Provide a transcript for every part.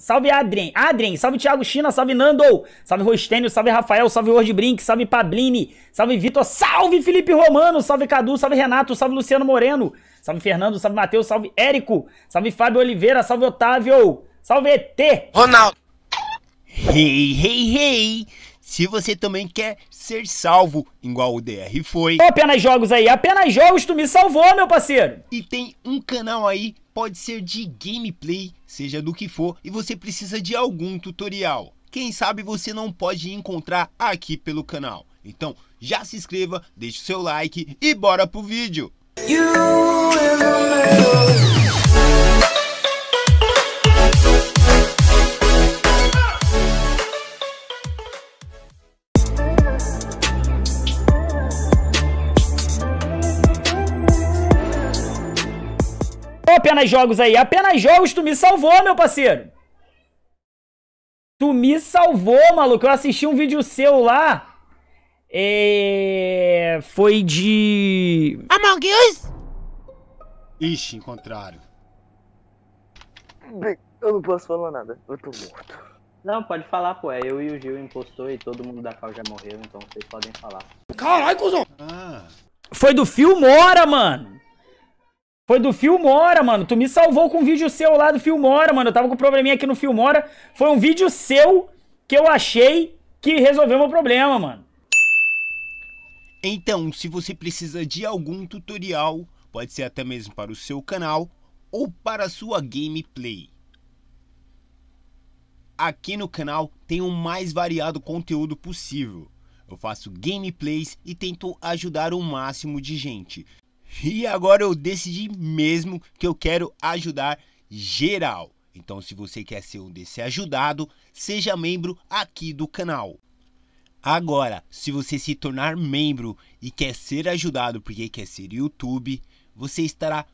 Salve Adrien, Adrien, salve Thiago China, salve Nando, salve Rostênio, salve Rafael, salve Brink, salve Pablini, salve Vitor, salve Felipe Romano, salve Cadu, salve Renato, salve Luciano Moreno, salve Fernando, salve Matheus, salve Érico, salve Fábio Oliveira, salve Otávio, salve ET. Ronaldo. Hey, hey, hey se você também quer ser salvo, igual o DR foi. apenas jogos aí, apenas jogos, tu me salvou, meu parceiro. E tem um canal aí, pode ser de gameplay, seja do que for, e você precisa de algum tutorial. Quem sabe você não pode encontrar aqui pelo canal. Então, já se inscreva, deixe o seu like e bora pro vídeo. You... Ou apenas jogos aí. Apenas jogos, tu me salvou, meu parceiro. Tu me salvou, maluco. Eu assisti um vídeo seu lá. É... Foi de... Among Us? Ixi, encontraram. Bem, eu não posso falar nada. Eu tô morto. Não, pode falar, pô. É eu e o Gil impostor e todo mundo da qual já morreu, então vocês podem falar. Caralho, cuzão! Ah. Foi do Filmora, mano! Foi do Filmora, mano. Tu me salvou com um vídeo seu lá do Filmora, mano. Eu tava com um probleminha aqui no Filmora. Foi um vídeo seu que eu achei que resolveu meu problema, mano. Então, se você precisa de algum tutorial, pode ser até mesmo para o seu canal ou para a sua gameplay. Aqui no canal tem o mais variado conteúdo possível. Eu faço gameplays e tento ajudar o máximo de gente. E agora eu decidi mesmo que eu quero ajudar geral. Então, se você quer ser um desse ajudado, seja membro aqui do canal. Agora, se você se tornar membro e quer ser ajudado porque quer ser YouTube, você estará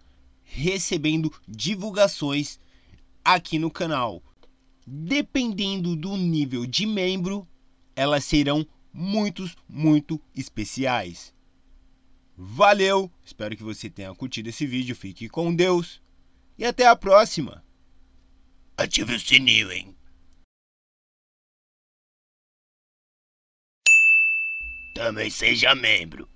recebendo divulgações aqui no canal. Dependendo do nível de membro, elas serão muitos, muito especiais. Valeu, espero que você tenha curtido esse vídeo, fique com Deus e até a próxima. Ative o sininho, hein? Também seja membro.